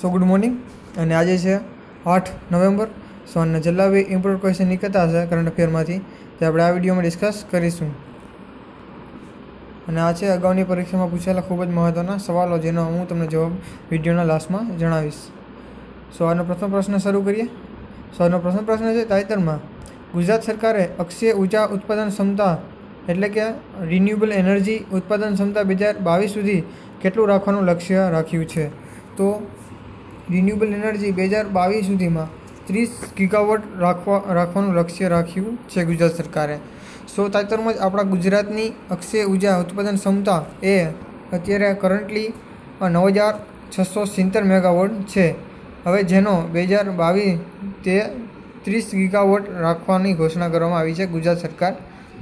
સો good morning અને આજે છે આઠ નવેમ્બર સો અને છેલ્લા બે ઇમ્પોર્ટન્ટ ક્વેશ્ચન નીકળતા હશે કરંટ અફેરમાંથી તે આપણે આ વિડીયોમાં ડિસ્કસ કરીશું અને આ છે અગાઉની પરીક્ષામાં પૂછેલા ખૂબ જ મહત્ત્વના સવાલો જેનો હું તમને જવાબ વિડીયોના લાસ્ટમાં જણાવીશ સો આનો પ્રથમ પ્રશ્ન શરૂ કરીએ સો આનો પ્રથમ પ્રશ્ન છે તાજેતરમાં ગુજરાત સરકારે અક્ષય ઊર્જા ઉત્પાદન ક્ષમતા એટલે કે રિન્યુએબલ એનર્જી ઉત્પાદન ક્ષમતા બે હજાર બાવીસ સુધી કેટલું રાખવાનું લક્ષ્ય રાખ્યું છે તો રિન્યુએબલ એનર્જી બે હજાર બાવીસ સુધીમાં ત્રીસ ગીગાવોટ રાખવા રાખવાનું લક્ષ્ય રાખ્યું છે ગુજરાત સરકારે સો તાજેતરમાં જ આપણા ગુજરાતની અક્ષય ઉર્જા ઉત્પાદન ક્ષમતા એ અત્યારે કરન્ટલી નવ હજાર છસો સિત્તેર મેગાવોટ છે હવે જેનો બે હજાર બાવીસ તે ત્રીસ ગીગાવોટ રાખવાની ઘોષણા કરવામાં આવી છે ગુજરાત સરકાર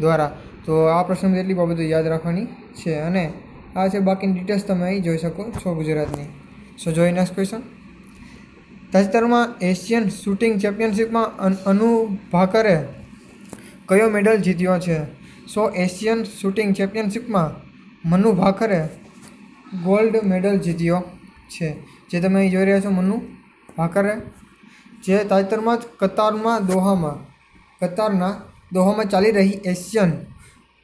દ્વારા તો આ પ્રસંગે જેટલી બાબતો યાદ રાખવાની છે અને આ છે બાકીની ડિટેલ્સ તમે અહીં જોઈ શકો છો ગુજરાતની સો જોઈ નેક્સ્ટ ક્વેશ્ચન તાજેતરમાં એશિયન શૂટિંગ ચેમ્પિયનશિપમાં અનુ ભાકરે કયો મેડલ જીત્યો છે સો એશિયન શૂટિંગ ચેમ્પિયનશિપમાં મનુ ભાકરે ગોલ્ડ મેડલ જીત્યો છે જે તમે અહીં જોઈ રહ્યા છો મનુ ભાકરે જે તાજેતરમાં જ કતારમાં દોહામાં કતારના દોહામાં ચાલી રહી એશિયન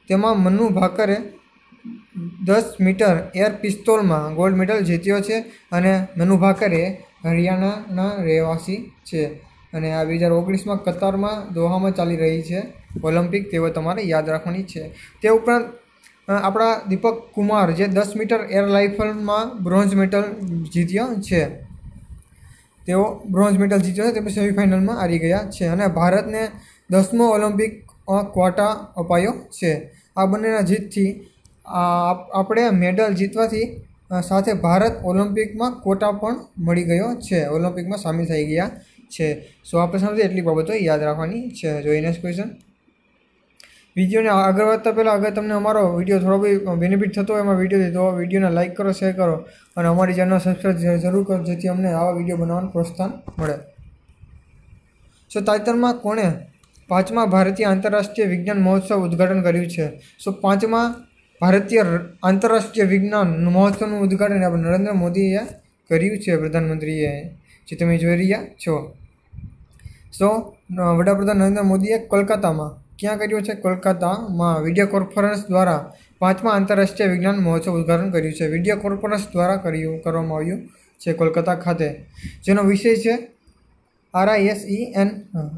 તેમાં મનુ ભાકરે દસ મીટર એર પિસ્તોલમાં ગોલ્ડ મેડલ જીત્યો છે અને મનુ ભાકરે હરિયાણાના રહેવાસી છે અને આ બે હજાર ઓગણીસમાં કતારમાં દોહામાં ચાલી રહી છે ઓલિમ્પિક તેઓ તમારે યાદ રાખવાની છે તે ઉપરાંત આપણા દીપક કુમાર જે દસ મીટર એર રાઇફલમાં બ્રોન્ઝ મેડલ જીત્યો છે તેઓ બ્રોન્ઝ મેડલ જીત્યો છે તે સેમિફાઇનલમાં હારી ગયા છે અને ભારતને દસમો ઓલિમ્પિક ક્વાટા અપાયો છે આ બંનેના જીતથી આપણે મેડલ જીતવાથી સાથે ભારત ઓલિમ્પિકમાં કોટા પણ મળી ગયો છે ઓલિમ્પિકમાં સામેલ થઈ ગયા છે સો આપણે સમજે એટલી બાબતો યાદ રાખવાની છે જોઈએ નેક્સ્ટ ક્વેશ્ચન વિડીયોને આગળ વધતા પહેલાં અગર તમને અમારો વિડીયો થોડો બી બેનિફિટ થતો હોય એમાં વિડીયો તો વિડીયોને લાઇક કરો શેર કરો અને અમારી ચેનલ સબસ્ક્રાઈબ જરૂર કરો જેથી અમને આવા વિડીયો બનાવવાનું પ્રોત્સાહન મળે સો તાજેતરમાં કોણે પાંચમા ભારતીય આંતરરાષ્ટ્રીય વિજ્ઞાન મહોત્સવ ઉદ્ઘાટન કર્યું છે સો પાંચમા ભારતીય આંતરરાષ્ટ્રીય વિજ્ઞાન મહોત્સવનું ઉદ્ઘાટન આપણે નરેન્દ્ર મોદીએ કર્યું છે પ્રધાનમંત્રીએ જે તમે જોઈ રહ્યા છો સો વડાપ્રધાન નરેન્દ્ર મોદીએ કોલકાતામાં ક્યાં કર્યું છે કોલકાતામાં વિડીયો કોન્ફરન્સ દ્વારા પાંચમા આંતરરાષ્ટ્રીય વિજ્ઞાન મહોત્સવ ઉદ્ઘાટન કર્યું છે વિડીયો કોન્ફરન્સ દ્વારા કર્યું કરવામાં આવ્યું છે કોલકાતા ખાતે જેનો વિષય છે ઈ એન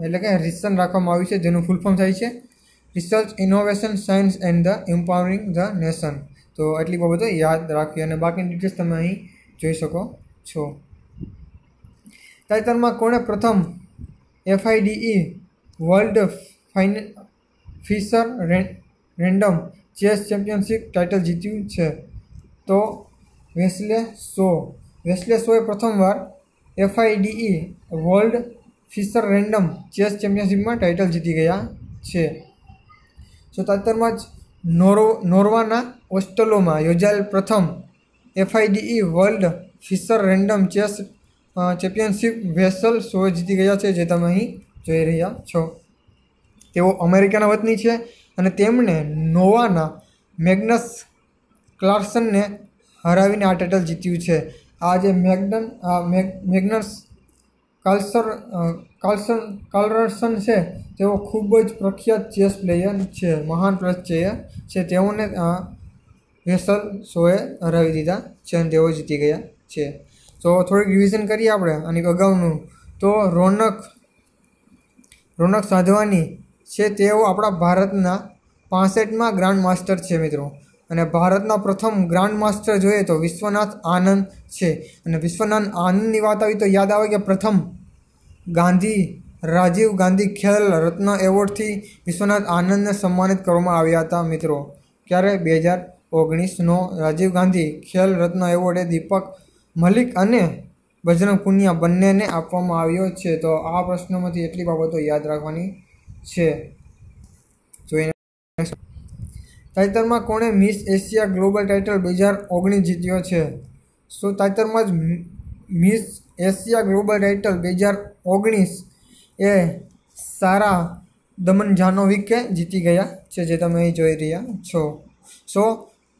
એટલે કે રિસન રાખવામાં આવ્યું છે જેનું ફૂલ ફોર્મ થાય છે research innovation science and the empowering the nation તો એટલી બાબતો યાદ રાખવી અને બાકી ડિટેલ્સ તમે અહીં જોઈ શકો છો તાજેતરમાં કોણે પ્રથમ FIDE world fine Fischer random chess championship title જીત્યું છે તો વેસ્લે સો વેસ્લે શોએ પ્રથમવાર FIDE world Fischer random chess ચેમ્પિયનશિપમાં ટાઇટલ જીતી ગયા છે જો તાજેતરમાં જ નોર્વ નોર્વાના હોસ્ટેલોમાં યોજાયેલ પ્રથમ FIDE world Fischer random chess championship Wesley So જીતી ગયા છે જે તમે અહીં જોઈ રહ્યા છો તેઓ અમેરિકાના વતની છે અને તેમણે નોવાના મેગ્નસ ક્લાર્સનને હરાવીને આ ટાઇટલ જીત્યું છે આ જે મેગ્નન મેગ્નસ કાલ્સર કાલ્સન કાર્લસન છે તેઓ ખૂબ જ પ્રખ્યાત ચેસ પ્લેયર છે મહાન ચેસ છે તેઓને વેસલ શોએ હરાવી દીધા છે અને તેઓ જીતી ગયા છે તો થોડીક રિવિઝન કરીએ આપણે અને અગાઉનું તો રોનક રોનક સાધવાની છે તેઓ આપણા ભારતના પાસઠમાં ગ્રાન્ડ માસ્ટર છે મિત્રો અને ભારતના પ્રથમ ગ્રાન્ડ માસ્ટર જોઈએ તો વિશ્વનાથ આનંદ છે અને વિશ્વનાથ આનંદની વાત આવી તો યાદ આવે કે પ્રથમ ગાંધી રાજીવ ગાંધી ખેલ રત્ન એવોર્ડથી વિશ્વનાથ આનંદને સન્માનિત કરવામાં આવ્યા હતા મિત્રો ત્યારે બે હજાર ઓગણીસનો રાજીવ ગાંધી ખેલ રત્ન એવોર્ડે દીપક મલિક અને બજરંગ પુનિયા બંનેને આપવામાં આવ્યો છે તો આ પ્રશ્નમાંથી એટલી બાબતો યાદ રાખવાની છે જોઈને તાજેતરમાં કોણે મિસ એશિયા ગ્લોબલ ટાઇટલ બે હજાર ઓગણીસ જીત્યો છે સો તાજેતરમાં જ મિસ એશિયા ગ્લોબલ ટાઇટલ બે હજાર ઓગણીસ એ સારા દમન જાનોવિકે જીતી ગયા છે જે તમે અહીં જોઈ રહ્યા છો સો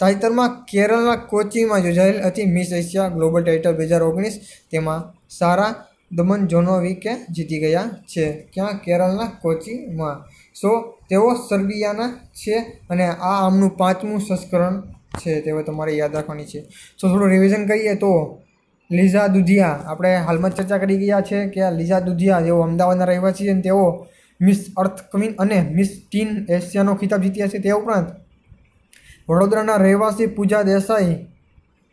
તાજેતરમાં કેરળના કોચીમાં યોજાયેલ હતી મિસ એશિયા ગ્લોબલ ટાઇટલ બે હજાર ઓગણીસ તેમાં સારા દમન જોનોવિકે જીતી ગયા છે ક્યાં કેરળના કોચીમાં સો તેઓ સર્બિયાના છે અને આ આમનું પાંચમું સંસ્કરણ છે તેઓ તમારે યાદ રાખવાની છે સો થોડું રિવિઝન કરીએ તો લીઝા દુધિયા આપણે હાલમાં ચર્ચા કરી ગયા છે કે આ લીઝા દુધિયા જેઓ અમદાવાદના રહેવાસી છે અને તેઓ મિસ અર્થ કમિન અને મિસ ટીન એશિયાનો ખિતાબ જીત્યા છે તે ઉપરાંત વડોદરાના રહેવાસી પૂજા દેસાઈ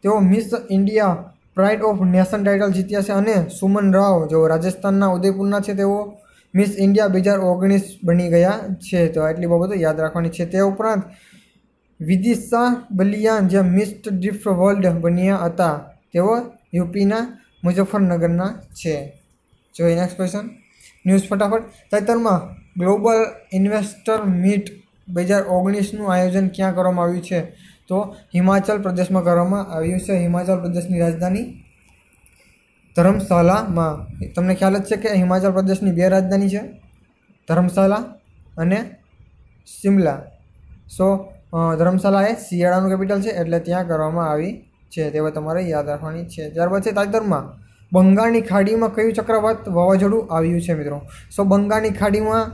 તેઓ Miss India pride of nation title જીત્યા છે અને સુમન રાવ જેઓ રાજસ્થાનના ઉદયપુરના છે તેઓ મિસ ઇન્ડિયા બે હજાર ઓગણીસ બની ગયા છે તો આટલી બાબતો યાદ રાખવાની છે તે ઉપરાંત વિદિશા બલિયાન જે મિસ્ટ ડિફ વર્લ્ડ બન્યા હતા તેઓ યુપીના મુઝફ્ફરનગરના છે જોઈએ નેક્સ્ટ ક્વેશ્ચન ન્યૂઝ ફટાફટ તાજેતરમાં ગ્લોબલ ઇન્વેસ્ટર મીટ બે હજાર ઓગણીસનું આયોજન ક્યાં કરવામાં આવ્યું છે તો હિમાચલ પ્રદેશમાં કરવામાં આવ્યું છે હિમાચલ પ્રદેશની રાજધાની ધર્મશાલામાં તમને ખ્યાલ જ છે કે હિમાચલ પ્રદેશની બે રાજધાની છે ધર્મશાલા અને શિમલા સો ધર્મશાલા એ શિયાળાનું કેપિટલ છે એટલે ત્યાં કરવામાં આવી છે તેવા તમારે યાદ રાખવાની છે ત્યારબાદ છે તાજેતરમાં બંગાળની ખાડીમાં કયું ચક્રવાત વાવાઝોડું આવ્યું છે મિત્રો સો બંગાળની ખાડીમાં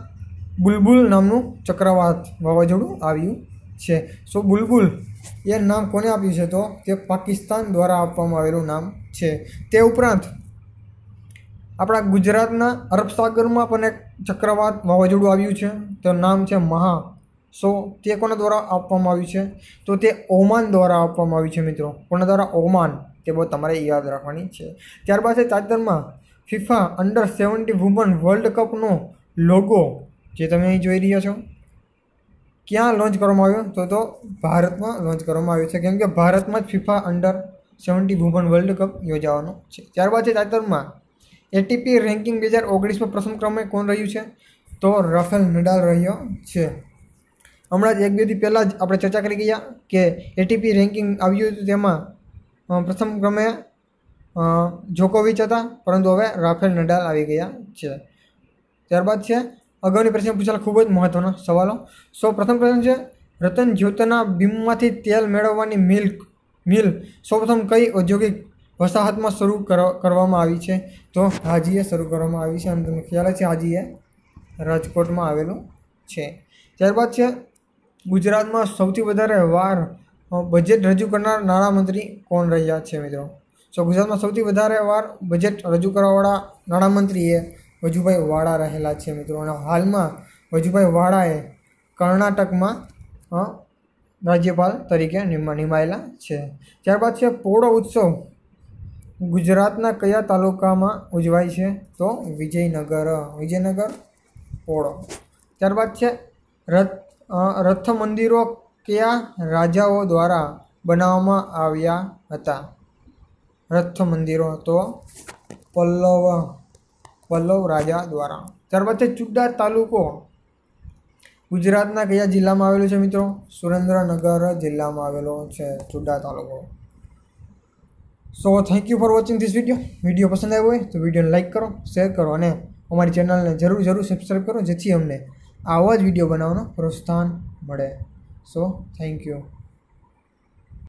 બુલબુલ નામનું ચક્રવાત વાવાઝોડું આવ્યું છે સો બુલબુલ એ નામ કોને આપ્યું છે તો તે પાકિસ્તાન દ્વારા આપવામાં આવેલું નામ છે તે ઉપરાંત આપણા ગુજરાતના અરબસાગરમાં પણ એક ચક્રવાત વાવાઝોડું આવ્યું છે તો નામ છે મહા સો તે કોના દ્વારા આપવામાં આવ્યું છે તો તે ઓમાન દ્વારા આપવામાં આવ્યું છે મિત્રો કોના દ્વારા ઓમાન તે બહુ તમારે યાદ રાખવાની છે ત્યારબાદ છે તાજેતરમાં FIFA under seventy woman world કપનો લોગો જે તમે અહીં જોઈ રહ્યા છો ક્યાં લોન્ચ કરવામાં આવ્યો તો તો ભારતમાં લોન્ચ કરવામાં આવ્યો છે કેમ કે ભારતમાં જ FIFA under seventy woman world cup યોજાવાનો છે ત્યારબાદ છે તાજેતરમાં એટીપી રેન્કિંગ બે હજાર ઓગણીસમાં પ્રથમ ક્રમે કોણ રહ્યું છે તો રફેલ નડાલ રહ્યો છે હમણાં જ એક બે દી પહેલાં જ આપણે ચર્ચા કરી ગયા કે એટીપી રેન્કિંગ આવ્યું હતું તેમાં પ્રથમ ક્રમે જોકોવિચ હતા પરંતુ હવે રાફેલ નડાલ આવી ગયા છે ત્યારબાદ છે અગાઉની પ્રશ્ન પૂછેલા ખૂબ જ મહત્વના સવાલો સો પ્રથમ પ્રશ્ન છે રતન જ્યોતના બીમમાંથી તેલ મેળવવાની મિલ મિલ સૌપ્રથમ કઈ ઔદ્યોગિક વસાહતમાં શરૂ કરવામાં આવી છે તો હાજીએ શરૂ કરવામાં આવી છે અને તમને ખ્યાલ છે હાજીએ રાજકોટમાં આવેલું છે ત્યારબાદ છે ગુજરાતમાં સૌથી વધારે વાર બજેટ રજૂ કરનાર નાણામંત્રી કોણ રહ્યા છે મિત્રો સો ગુજરાતમાં સૌથી વધારે વાર બજેટ રજૂ કરવાવાળા નાણામંત્રી એ વજુભાઈ વાળા રહેલા છે મિત્રો અને હાલમાં વજુભાઈ વાળાએ કર્ણાટકમાં રાજ્યપાલ તરીકે નિમાયેલા છે ત્યારબાદ છે પોળો ઉત્સવ ગુજરાતના કયા તાલુકામાં ઉજવાય છે તો વિજયનગર વિજયનગર પોળો ત્યારબાદ છે રથ રથ મંદિરો કયા રાજાઓ દ્વારા બનાવવામાં આવ્યા હતા રથ મંદિરો તો પલ્લવ વલ્લભ રાજા દ્વારા ત્યારબાદ છે ચુડા તાલુકો ગુજરાતના કયા જિલ્લામાં આવેલો છે મિત્રો સુરેન્દ્રનગર જિલ્લામાં આવેલો છે ચુડા તાલુકો so thank you for watching this video video પસંદ આવ્યો હોય તો વિડીયોને લાઇક કરો શેર કરો અને અમારી ચેનલને જરૂર જરૂર સબસ્ક્રાઈબ કરો જેથી અમને આવા જ વિડીયો બનાવવાનો પ્રોત્સાહન મળે સો થેન્ક યુ